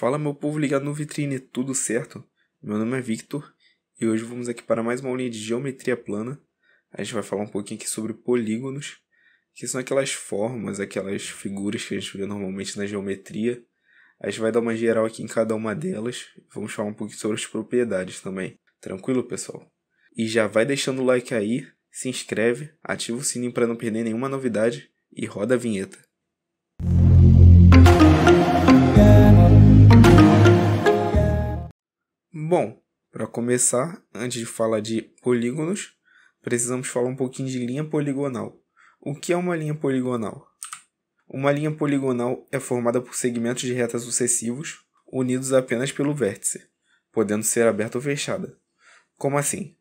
Fala meu povo ligado no Vitrine, tudo certo? Meu nome é Victor e hoje vamos aqui para mais uma aulinha de geometria plana. A gente vai falar um pouquinho aqui sobre polígonos, que são aquelas formas, aquelas figuras que a gente vê normalmente na geometria. A gente vai dar uma geral aqui em cada uma delas. Vamos falar um pouquinho sobre as propriedades também. Tranquilo, pessoal? E já vai deixando o like aí, se inscreve, ativa o sininho para não perder nenhuma novidade e roda a vinheta. Bom, para começar, antes de falar de polígonos, precisamos falar um pouquinho de linha poligonal. O que é uma linha poligonal? Uma linha poligonal é formada por segmentos de retas sucessivos unidos apenas pelo vértice, podendo ser aberta ou fechada. Como assim?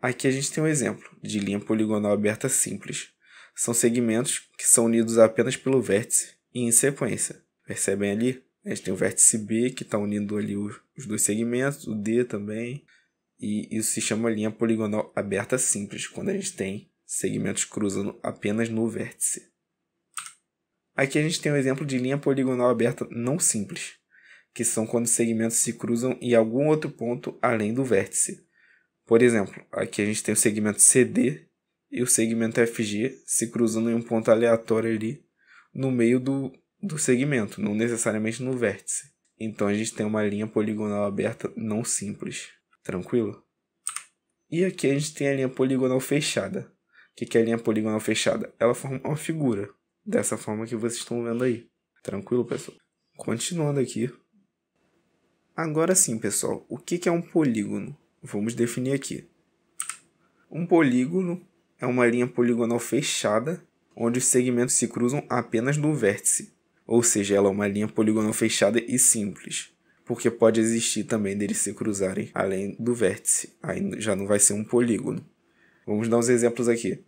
Aqui a gente tem um exemplo de linha poligonal aberta simples. São segmentos que são unidos apenas pelo vértice e em sequência. Percebem ali? A gente tem o vértice B que está unindo ali os, os dois segmentos, o D também. E isso se chama linha poligonal aberta simples, quando a gente tem segmentos cruzando apenas no vértice. Aqui a gente tem um exemplo de linha poligonal aberta não simples, que são quando segmentos se cruzam em algum outro ponto além do vértice. Por exemplo, aqui a gente tem o segmento CD e o segmento FG se cruzando em um ponto aleatório ali no meio do, do segmento, não necessariamente no vértice. Então a gente tem uma linha poligonal aberta não simples. Tranquilo? E aqui a gente tem a linha poligonal fechada. O que é a linha poligonal fechada? Ela forma uma figura, dessa forma que vocês estão vendo aí. Tranquilo, pessoal? Continuando aqui. Agora sim, pessoal, o que é um polígono? Vamos definir aqui. Um polígono é uma linha poligonal fechada onde os segmentos se cruzam apenas no vértice ou seja, ela é uma linha poligonal fechada e simples, porque pode existir também deles se cruzarem além do vértice, aí já não vai ser um polígono. Vamos dar uns exemplos aqui.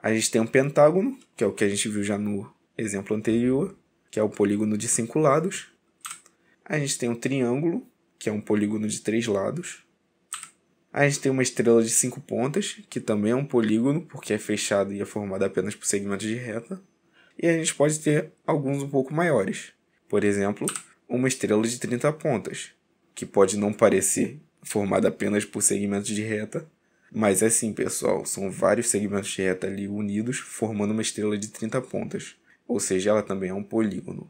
A gente tem um pentágono, que é o que a gente viu já no exemplo anterior, que é o polígono de cinco lados. A gente tem um triângulo, que é um polígono de três lados. A gente tem uma estrela de cinco pontas, que também é um polígono, porque é fechado e é formado apenas por segmentos de reta e a gente pode ter alguns um pouco maiores. Por exemplo, uma estrela de 30 pontas, que pode não parecer formada apenas por segmentos de reta, mas é sim pessoal, são vários segmentos de reta ali unidos, formando uma estrela de 30 pontas, ou seja, ela também é um polígono.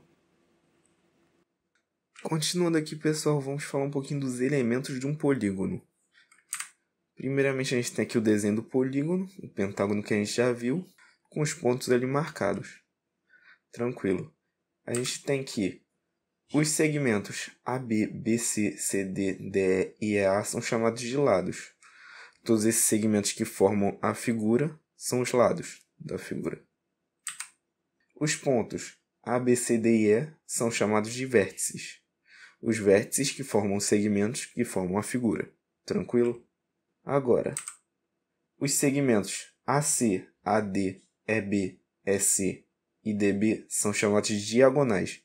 Continuando aqui, pessoal, vamos falar um pouquinho dos elementos de um polígono. Primeiramente, a gente tem aqui o desenho do polígono, o pentágono que a gente já viu, com os pontos ali marcados tranquilo. A gente tem que os segmentos A, B, B, C, C, D, D, E e A são chamados de lados. Todos esses segmentos que formam a figura são os lados da figura. Os pontos A, B, C, D e E são chamados de vértices. Os vértices que formam segmentos que formam a figura. Tranquilo? Agora, os segmentos AC, AD, EB, EC e DB são chamados de diagonais.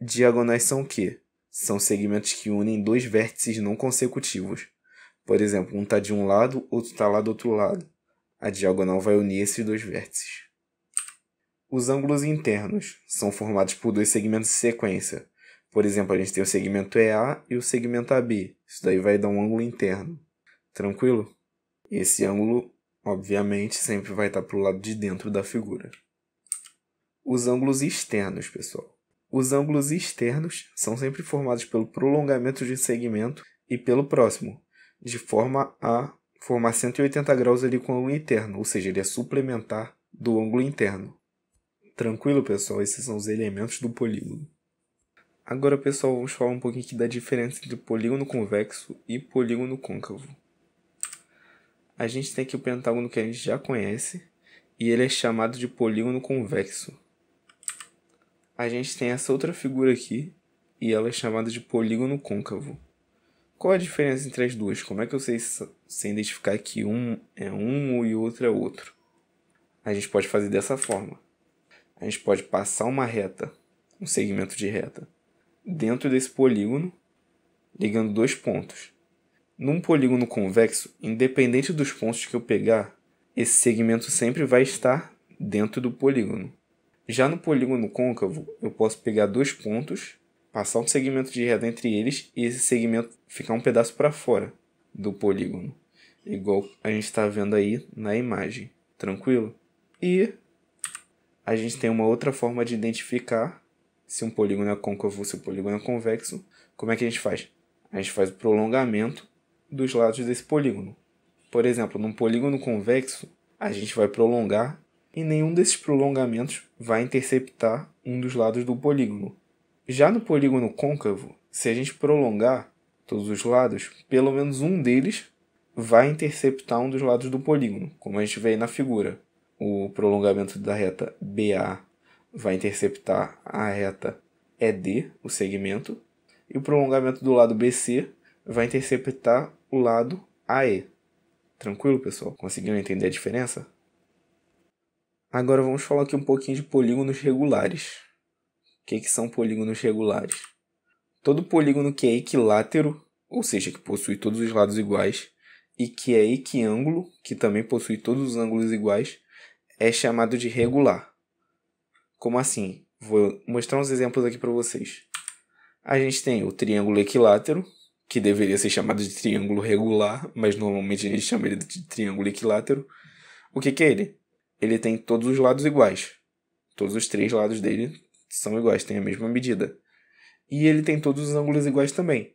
Diagonais são o quê? São segmentos que unem dois vértices não consecutivos. Por exemplo, um está de um lado, outro está lá do outro lado. A diagonal vai unir esses dois vértices. Os ângulos internos são formados por dois segmentos de sequência. Por exemplo, a gente tem o segmento EA e o segmento AB. Isso daí vai dar um ângulo interno. Tranquilo? Esse ângulo, obviamente, sempre vai estar para o lado de dentro da figura os ângulos externos, pessoal. Os ângulos externos são sempre formados pelo prolongamento de um segmento e pelo próximo, de forma a formar 180 graus ali com o ângulo interno, ou seja, ele é suplementar do ângulo interno. Tranquilo, pessoal? Esses são os elementos do polígono. Agora, pessoal, vamos falar um pouquinho aqui da diferença entre polígono convexo e polígono côncavo. A gente tem aqui o pentágono que a gente já conhece, e ele é chamado de polígono convexo a gente tem essa outra figura aqui e ela é chamada de polígono côncavo. Qual a diferença entre as duas? Como é que eu sei sem identificar que um é um e outro é outro? A gente pode fazer dessa forma. A gente pode passar uma reta, um segmento de reta, dentro desse polígono, ligando dois pontos. Num polígono convexo, independente dos pontos que eu pegar, esse segmento sempre vai estar dentro do polígono. Já no polígono côncavo, eu posso pegar dois pontos, passar um segmento de reta entre eles e esse segmento ficar um pedaço para fora do polígono, igual a gente está vendo aí na imagem. Tranquilo? E a gente tem uma outra forma de identificar se um polígono é côncavo ou se o um polígono é convexo. Como é que a gente faz? A gente faz o prolongamento dos lados desse polígono. Por exemplo, num polígono convexo, a gente vai prolongar e nenhum desses prolongamentos vai interceptar um dos lados do polígono. Já no polígono côncavo, se a gente prolongar todos os lados, pelo menos um deles vai interceptar um dos lados do polígono, como a gente vê aí na figura. O prolongamento da reta BA vai interceptar a reta ED, o segmento, e o prolongamento do lado BC vai interceptar o lado AE. Tranquilo, pessoal? Conseguiram entender a diferença? Agora vamos falar aqui um pouquinho de polígonos regulares. O que, que são polígonos regulares? Todo polígono que é equilátero, ou seja, que possui todos os lados iguais, e que é equiângulo, que também possui todos os ângulos iguais, é chamado de regular. Como assim? Vou mostrar uns exemplos aqui para vocês. A gente tem o triângulo equilátero, que deveria ser chamado de triângulo regular, mas normalmente a gente chama ele de triângulo equilátero. O que, que é ele? ele tem todos os lados iguais. Todos os três lados dele são iguais, têm a mesma medida. E ele tem todos os ângulos iguais também.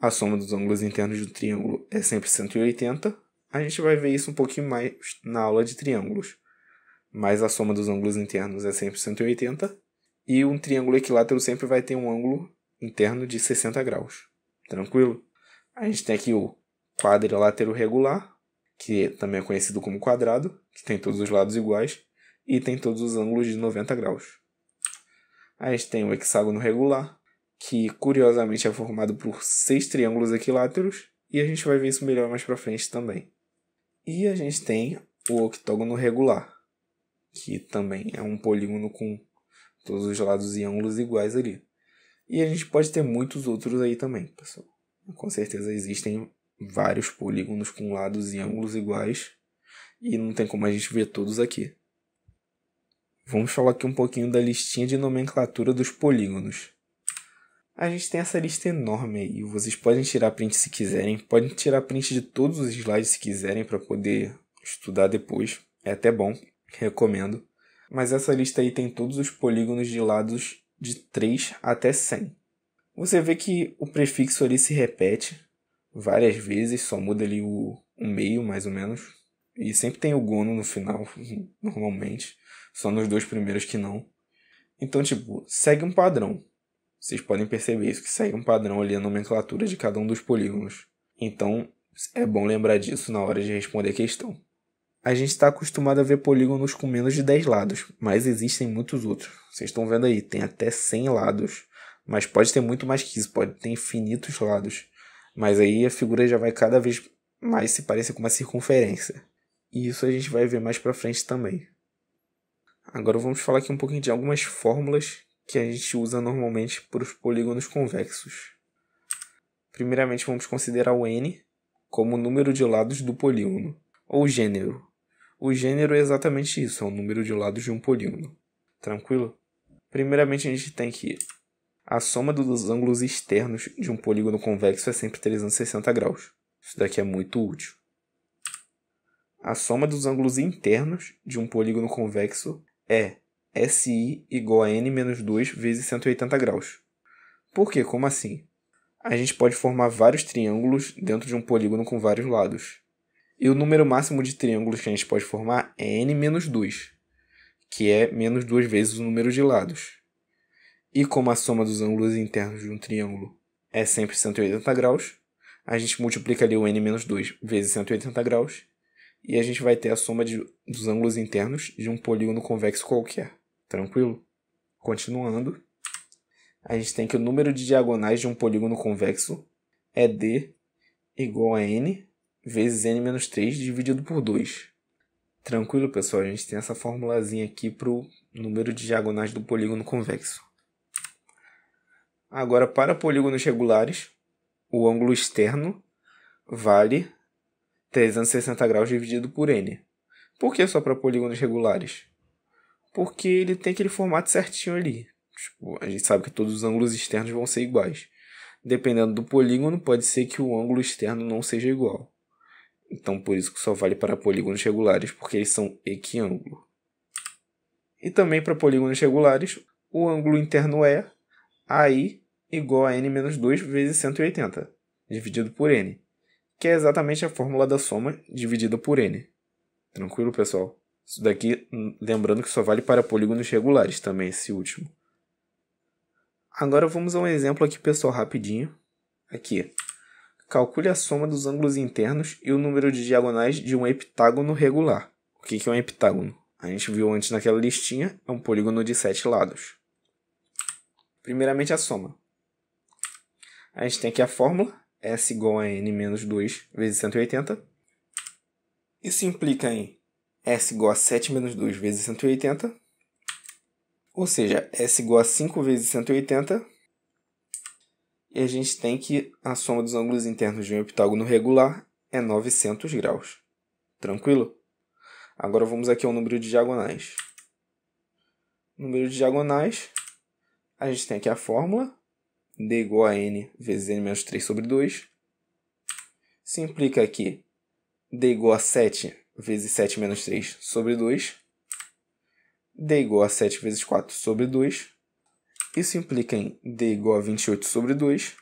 A soma dos ângulos internos do triângulo é sempre 180. A gente vai ver isso um pouquinho mais na aula de triângulos. Mas a soma dos ângulos internos é sempre 180. E um triângulo equilátero sempre vai ter um ângulo interno de 60 graus. Tranquilo? A gente tem aqui o quadrilátero regular, que também é conhecido como quadrado, que tem todos os lados iguais e tem todos os ângulos de 90 graus. A gente tem o hexágono regular, que curiosamente é formado por seis triângulos equiláteros, e a gente vai ver isso melhor mais para frente também. E a gente tem o octógono regular, que também é um polígono com todos os lados e ângulos iguais ali. E a gente pode ter muitos outros aí também, pessoal. Com certeza existem vários polígonos com lados e ângulos iguais e não tem como a gente ver todos aqui. Vamos falar aqui um pouquinho da listinha de nomenclatura dos polígonos. A gente tem essa lista enorme e vocês podem tirar print se quiserem, podem tirar print de todos os slides se quiserem para poder estudar depois. É até bom, recomendo. Mas essa lista aí tem todos os polígonos de lados de 3 até 100. Você vê que o prefixo ali se repete, várias vezes, só muda ali o, o meio, mais ou menos. E sempre tem o gono no final, normalmente. Só nos dois primeiros que não. Então, tipo, segue um padrão. Vocês podem perceber isso, que segue um padrão ali a nomenclatura de cada um dos polígonos. Então, é bom lembrar disso na hora de responder a questão. A gente está acostumado a ver polígonos com menos de 10 lados, mas existem muitos outros. Vocês estão vendo aí, tem até 100 lados. Mas pode ter muito mais que isso, pode ter infinitos lados. Mas aí a figura já vai cada vez mais se parecer com uma circunferência. E isso a gente vai ver mais para frente também. Agora vamos falar aqui um pouquinho de algumas fórmulas que a gente usa normalmente para os polígonos convexos. Primeiramente vamos considerar o n como o número de lados do polígono, ou gênero. O gênero é exatamente isso, é o número de lados de um polígono. Tranquilo? Primeiramente a gente tem que a soma dos ângulos externos de um polígono convexo é sempre 360 graus. Isso daqui é muito útil. A soma dos ângulos internos de um polígono convexo é SI igual a N menos 2 vezes 180 graus. Por quê? Como assim? A gente pode formar vários triângulos dentro de um polígono com vários lados. E o número máximo de triângulos que a gente pode formar é N menos 2, que é menos 2 vezes o número de lados e como a soma dos ângulos internos de um triângulo é sempre 180 graus, a gente multiplica ali o n menos 2 vezes 180 graus e a gente vai ter a soma de, dos ângulos internos de um polígono convexo qualquer. Tranquilo? Continuando, a gente tem que o número de diagonais de um polígono convexo é d igual a n vezes n menos 3 dividido por 2. Tranquilo, pessoal? A gente tem essa formulazinha aqui para o número de diagonais do polígono convexo. Agora, para polígonos regulares, o ângulo externo vale 360 graus dividido por n. Por que só para polígonos regulares? Porque ele tem aquele formato certinho ali. Tipo, a gente sabe que todos os ângulos externos vão ser iguais. Dependendo do polígono, pode ser que o ângulo externo não seja igual. Então, por isso que só vale para polígonos regulares, porque eles são equiângulo. E também para polígonos regulares, o ângulo interno é aí igual a n-2 vezes 180, dividido por n, que é exatamente a fórmula da soma dividida por n. Tranquilo, pessoal? Isso daqui, hum, lembrando que só vale para polígonos regulares também, esse último. Agora vamos a um exemplo aqui, pessoal, rapidinho. Aqui. Calcule a soma dos ângulos internos e o número de diagonais de um heptágono regular. O que é um heptágono? A gente viu antes naquela listinha, é um polígono de sete lados. Primeiramente a soma. A gente tem aqui a fórmula, S igual a N menos 2 vezes 180. Isso implica em S igual a 7 menos 2 vezes 180. Ou seja, S igual a 5 vezes 180. E a gente tem que a soma dos ângulos internos de um heptágono regular é 900 graus. Tranquilo? Agora vamos aqui ao número de diagonais. Número de diagonais, a gente tem aqui a fórmula d igual a n vezes n menos 3 sobre 2. Isso implica que d igual a 7 vezes 7 menos 3 sobre 2. d igual a 7 vezes 4 sobre 2. Isso implica em d igual a 28 sobre 2.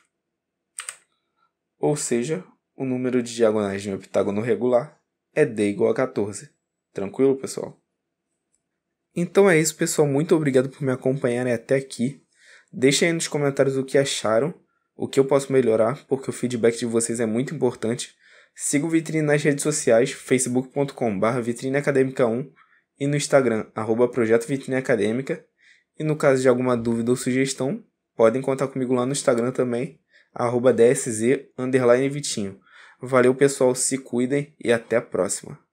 Ou seja, o número de diagonais de um heptágono regular é d igual a 14. Tranquilo, pessoal? Então é isso, pessoal. Muito obrigado por me acompanharem até aqui. Deixem aí nos comentários o que acharam, o que eu posso melhorar, porque o feedback de vocês é muito importante. Siga o Vitrine nas redes sociais, facebook.com.br vitrineacadêmica1 e no Instagram, arroba projeto Vitrine Acadêmica. E no caso de alguma dúvida ou sugestão, podem contar comigo lá no Instagram também, arroba dsz, Valeu pessoal, se cuidem e até a próxima.